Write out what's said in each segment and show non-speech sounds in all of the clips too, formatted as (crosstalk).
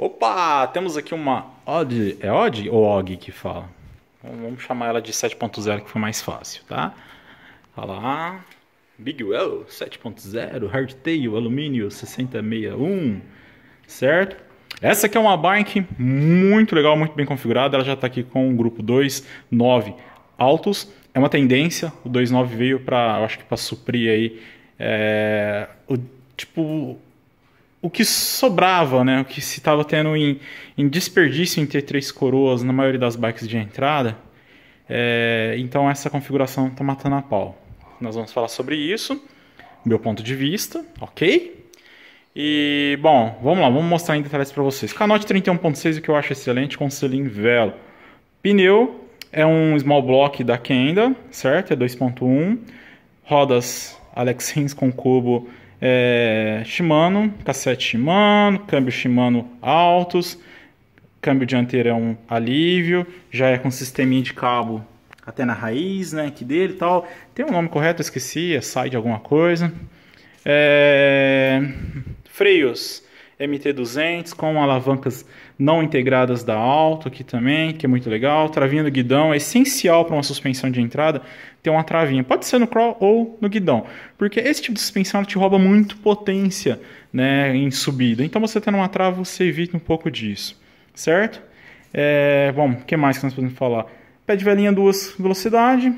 Opa, temos aqui uma odd, é odd ou og que fala? Vamos chamar ela de 7.0 que foi mais fácil, tá? Olha lá. Ah, well 7.0, Hardtail alumínio 6061, certo? Essa aqui é uma bike muito legal, muito bem configurada, ela já está aqui com o grupo 29 altos. É uma tendência, o 29 veio para, acho que para suprir aí é, o tipo o que sobrava, né? O que se estava tendo em, em, desperdício em ter três coroas na maioria das bikes de entrada. É, então essa configuração está matando a pau. Nós vamos falar sobre isso, meu ponto de vista, ok? E, bom, vamos lá, vamos mostrar em detalhes para vocês. Canote 31.6, o que eu acho excelente, com selim velo. Pneu é um small block da Kenda, certo? É 2.1. Rodas Alex Rins com cubo é, Shimano, cassete Shimano, câmbio Shimano altos, câmbio dianteiro é um alívio, já é com sisteminha de cabo até na raiz, né, que dele e tal. Tem um nome correto, eu esqueci, é sai de alguma coisa. É... Freios, MT200 com alavancas não integradas da alto aqui também, que é muito legal. Travinha no guidão é essencial para uma suspensão de entrada ter uma travinha. Pode ser no crawl ou no guidão, porque esse tipo de suspensão te rouba muito potência né, em subida. Então você tendo uma trava, você evita um pouco disso, certo? É, bom, o que mais que nós podemos falar? Pé de velinha duas velocidades.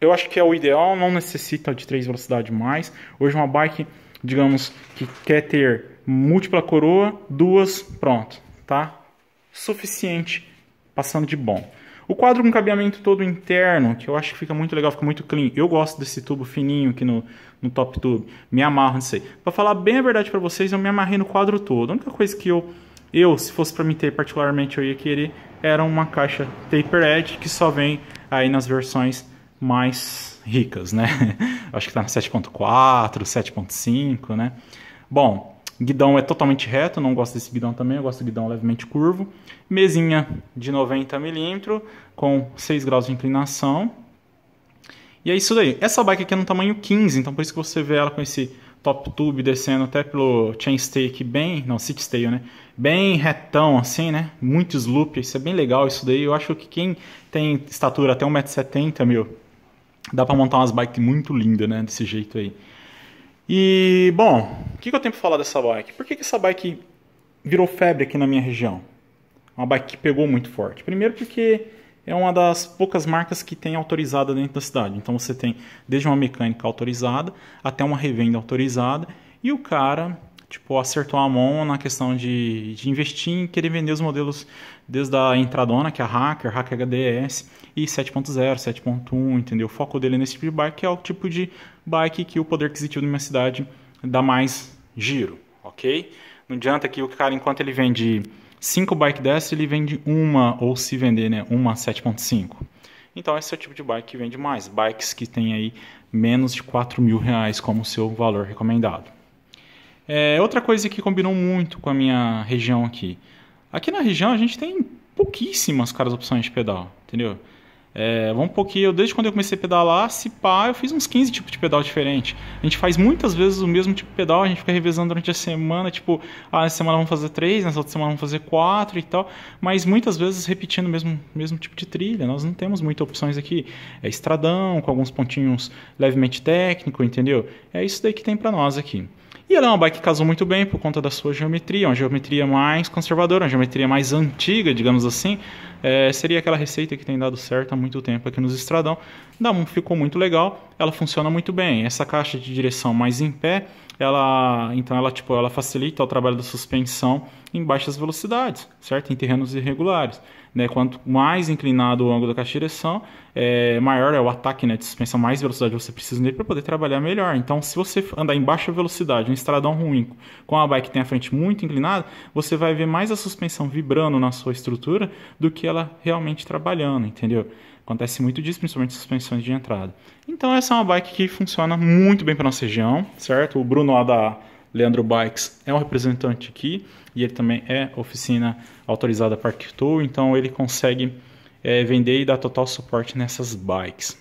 Eu acho que é o ideal, não necessita de três velocidades mais. Hoje uma bike digamos que quer ter múltipla coroa, duas, pronto, tá? Suficiente, passando de bom. O quadro com cabeamento todo interno, que eu acho que fica muito legal, fica muito clean. Eu gosto desse tubo fininho aqui no, no top tube, me amarro nisso aí. Pra falar bem a verdade pra vocês, eu me amarrei no quadro todo. A única coisa que eu, eu se fosse pra mim ter particularmente, eu ia querer, era uma caixa Taper Edge, que só vem aí nas versões mais ricas, né? (laughs) Acho que está na 7.4, 7.5, né? Bom, guidão é totalmente reto, não gosto desse guidão também, eu gosto do guidão levemente curvo. Mesinha de 90 mm com 6 graus de inclinação. E é isso daí. Essa bike aqui é no tamanho 15, então por isso que você vê ela com esse top tube descendo até pelo chainstay aqui bem, não, seatstay, né? Bem retão assim, né? Muito sloop, isso é bem legal isso daí. Eu acho que quem tem estatura até 1,70m, meu, Dá para montar umas bikes muito lindas, né? Desse jeito aí. E, bom, o que, que, eu tenho para falar dessa bike? Por que, que essa bike virou febre aqui na minha região? Uma bike que pegou muito forte. Primeiro porque é uma das poucas marcas que tem autorizada dentro da cidade. Então você tem desde uma mecânica autorizada até uma revenda autorizada e o cara tipo, acertou a mão na questão de, de investir em querer vender os modelos desde a entradona, que é a Hacker, Hacker HDS, e 7.0, 7.1, entendeu? O foco dele é nesse tipo de bike, que é o tipo de bike que o poder aquisitivo de uma cidade dá mais giro, ok? Não adianta que o cara, enquanto ele vende 5 bike dessa, ele vende uma, ou se vender, né, uma 7.5. Então esse é o tipo de bike que vende mais, bikes que tem aí menos de 4 mil reais como seu valor recomendado. É, outra coisa que combinou muito com a minha região aqui. Aqui na região a gente tem pouquíssimas caras opções de pedal, entendeu? É, vamos pôr desde quando eu comecei a pedalar, se pá, eu fiz uns 15 tipos de pedal diferente. A gente faz muitas vezes o mesmo tipo de pedal, a gente fica revezando durante a semana, tipo, ah, nessa semana vamos fazer três, nessa outra semana vamos fazer quatro e tal, mas muitas vezes repetindo o mesmo, mesmo tipo de trilha. Nós não temos muitas opções aqui. É estradão, com alguns pontinhos levemente técnico, entendeu? É isso daí que tem para nós aqui. E ela é uma bike que casou muito bem por conta da sua geometria, uma geometria mais conservadora, uma geometria mais antiga, digamos assim, é, seria aquela receita que tem dado certo há muito tempo aqui nos Estradão. Não, ficou muito legal, ela funciona muito bem. Essa caixa de direção mais em pé, ela então ela tipo ela facilita o trabalho da suspensão em baixas velocidades, certo? Em terrenos irregulares. Né? Quanto mais inclinado o ângulo da caixa de direção, é, maior é o ataque né, de suspensão, mais velocidade você precisa nele para poder trabalhar melhor. Então, se você andar em baixa velocidade, um estradão ruim, com a bike que tem a frente muito inclinada, você vai ver mais a suspensão vibrando na sua estrutura do que ela ela realmente trabalhando, entendeu? Acontece muito disso, principalmente suspensões de entrada. Então essa é uma bike que funciona muito bem para nossa região, certo? O Bruno lá da Leandro Bikes é um representante aqui e ele também é oficina autorizada para Tour, então ele consegue é, vender e dar total suporte nessas bikes.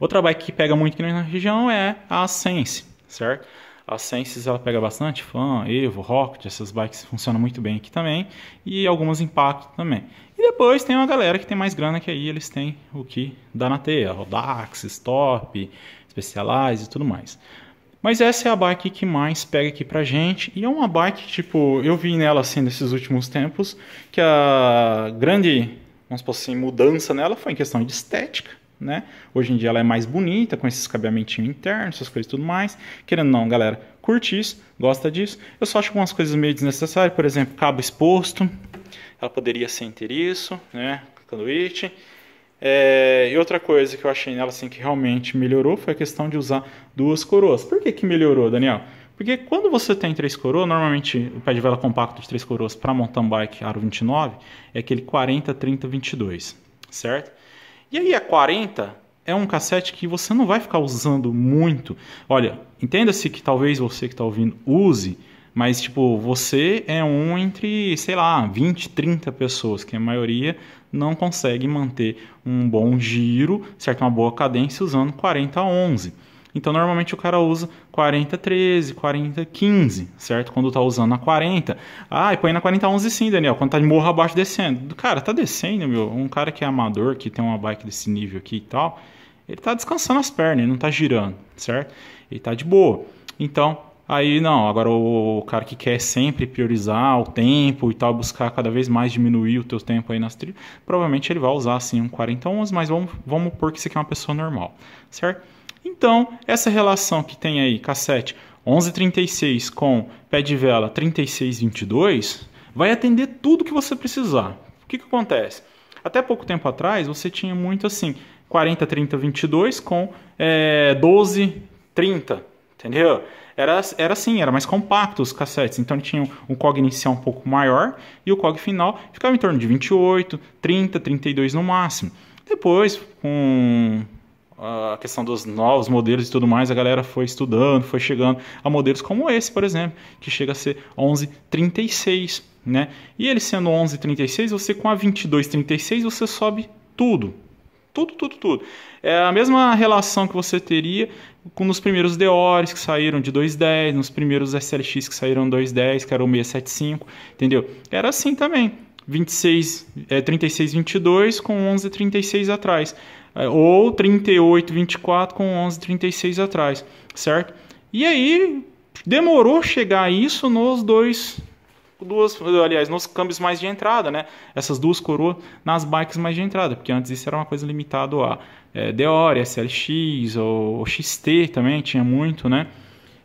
Outra bike que pega muito aqui na região é a Sense, certo? A Senses ela pega bastante Fan, Evo, Rocket, essas bikes funcionam muito bem aqui também. E algumas Impact também. E depois tem uma galera que tem mais grana que aí eles têm o que dá na teia. Rodax, Stop, Specialize e tudo mais. Mas essa é a bike que mais pega aqui pra gente. E é uma bike, tipo, eu vi nela assim nesses últimos tempos, que a grande, vamos supor assim, mudança nela foi em questão de estética né? Hoje em dia ela é mais bonita, com esses cabeamentinhos internos, essas coisas e tudo mais. Querendo ou não, galera, curte isso, gosta disso. Eu só acho algumas coisas meio desnecessárias, por exemplo, cabo exposto. Ela poderia sem ter isso, né? Conduíte. É, e outra coisa que eu achei nela assim, que realmente melhorou foi a questão de usar duas coroas. Por que, que melhorou, Daniel? Porque quando você tem três coroas, normalmente o pé de vela compacto de três coroas para mountain bike aro 29 é aquele 40, 30, 22, certo? E aí a 40 é um cassete que você não vai ficar usando muito. Olha, entenda-se que talvez você que está ouvindo use, mas tipo, você é um entre, sei lá, 20, 30 pessoas, que a maioria não consegue manter um bom giro, certo? Uma boa cadência usando 40 a 11. Então, normalmente o cara usa 4013, 4015, certo? Quando tá usando na 40. Ah, e põe na 4011 sim, Daniel, quando tá de morro abaixo descendo. Cara, tá descendo, meu. Um cara que é amador, que tem uma bike desse nível aqui e tal, ele tá descansando as pernas, ele não tá girando, certo? Ele tá de boa. Então, Aí não, agora o cara que quer sempre priorizar o tempo e tal, buscar cada vez mais diminuir o teu tempo aí nas trilhas, provavelmente ele vai usar assim um 4011, mas vamos, vamos pôr que isso aqui é uma pessoa normal, certo? Então, essa relação que tem aí, cassete 1136 com pé de vela 3622, vai atender tudo que você precisar. O que, que acontece? Até pouco tempo atrás, você tinha muito assim, 40, 30, 22 com é, 12, 30, entendeu? Era, era assim, era mais compacto os cassetes, então tinham um cog inicial um pouco maior e o cog final ficava em torno de 28, 30, 32 no máximo. Depois, com a questão dos novos modelos e tudo mais, a galera foi estudando, foi chegando a modelos como esse, por exemplo, que chega a ser 11,36, né? E ele sendo 11,36, você com a 22,36 você sobe tudo, tudo, tudo, tudo. É a mesma relação que você teria com nos primeiros deores que saíram de 2.10, nos primeiros SLX que saíram 2.10, que era o 675, entendeu? Era assim também. 26, é, 36, 22 com 11, 36 atrás. É, ou 38, 24 com 11, 36 atrás, certo? E aí, demorou chegar isso nos dois duas, aliás, nos câmbios mais de entrada, né? Essas duas coroas nas bikes mais de entrada, porque antes isso era uma coisa limitada a é, Deore, SLX ou XT também tinha muito, né?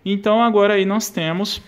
Então agora aí nós temos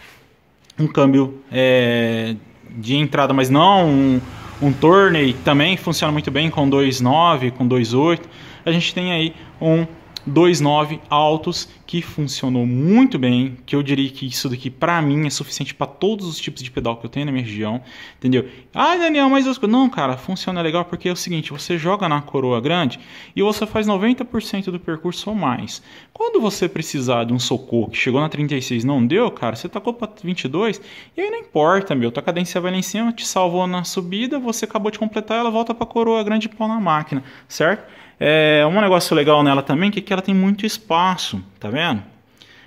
um câmbio é, de entrada, mas não um, um Tourney também funciona muito bem com 2.9, com 2.8. A gente tem aí um 2.9 altos, que funcionou muito bem, que eu diria que isso daqui para mim é suficiente para todos os tipos de pedal que eu tenho na minha região, entendeu? Ah, Daniel, mas não, cara, funciona legal porque é o seguinte, você joga na coroa grande e você faz 90% do percurso ou mais. Quando você precisar de um socorro que chegou na 36 não deu, cara, você tacou para 22 e aí não importa, meu, tua cadência vai lá em cima, te salvou na subida, você acabou de completar, ela volta para coroa grande e pau na máquina, certo? É um negócio legal nela também que, é que ela tem muito espaço, tá vendo?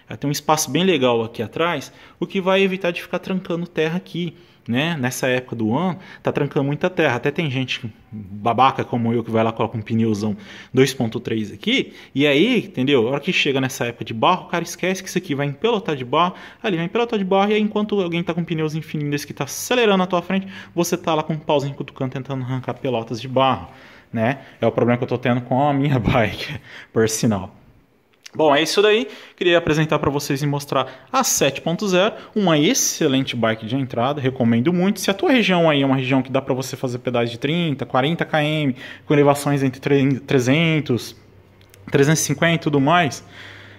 Ela tem um espaço bem legal aqui atrás, o que vai evitar de ficar trancando terra aqui. Né? Nessa época do ano, tá trancando muita terra. Até tem gente babaca como eu que vai lá coloca um pneuzão 2.3 aqui, e aí, entendeu? A hora que chega nessa época de barro, o cara esquece que isso aqui vai empelotar de barro, ali vai empelotar de barro, e aí enquanto alguém tá com um pneuzinho fininho desse que tá acelerando na tua frente, você tá lá com um pauzinho cutucando tentando arrancar pelotas de barro, né? É o problema que eu tô tendo com a minha (laughs) bike, por sinal. Bom, é isso daí. Queria apresentar para vocês e mostrar a 7.0, uma excelente bike de entrada, recomendo muito. Se a tua região aí é uma região que dá para você fazer pedais de 30, 40 km, com elevações entre 300, 350 e tudo mais,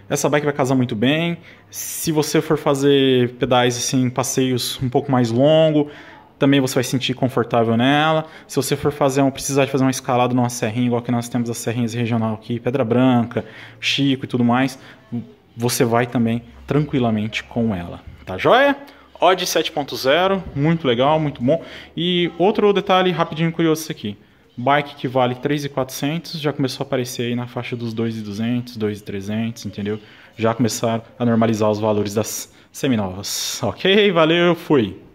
essa bike vai casar muito bem. Se você for fazer pedais assim, passeios um pouco mais longo, também você vai sentir confortável nela. Se você for fazer um, precisar de fazer uma escalada numa serrinha, igual que nós temos as serrinhas regional aqui, Pedra Branca, Chico e tudo mais, você vai também tranquilamente com ela. Tá joia? Odd 7.0, muito legal, muito bom. E outro detalhe rapidinho curioso isso aqui. Bike que vale 3,400 já começou a aparecer aí na faixa dos 2,200, 2,300, entendeu? Já começaram a normalizar os valores das seminovas. Ok? Valeu, fui!